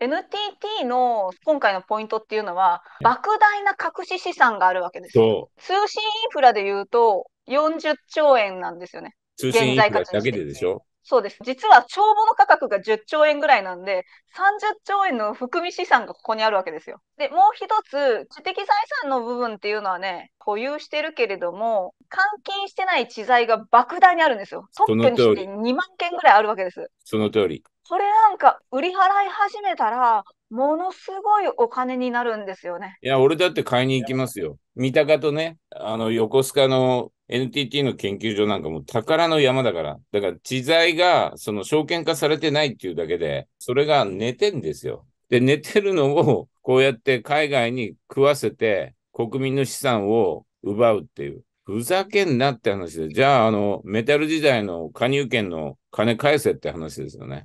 NTT の今回のポイントっていうのは、莫大な隠し資産があるわけです。通信インフラでいうと、40兆円なんですよね。通信インフラだけででしょそうです。実は帳簿の価格が10兆円ぐらいなんで、30兆円の含み資産がここにあるわけですよ。で、もう一つ、知的財産の部分っていうのはね、保有してるけれども、換金してない知財が莫大にあるんですよ。特許にして2万件ぐらいあるわけです。その通り。これなんか売り払い始めたら、ものすごいお金になるんですよね。いや、俺だって買いに行きますよ。三鷹とね、あの、横須賀の NTT の研究所なんかも宝の山だから。だから、知財が、その、証券化されてないっていうだけで、それが寝てんですよ。で、寝てるのを、こうやって海外に食わせて、国民の資産を奪うっていう。ふざけんなって話で、じゃあ、あの、メタル時代の加入権の金返せって話ですよね。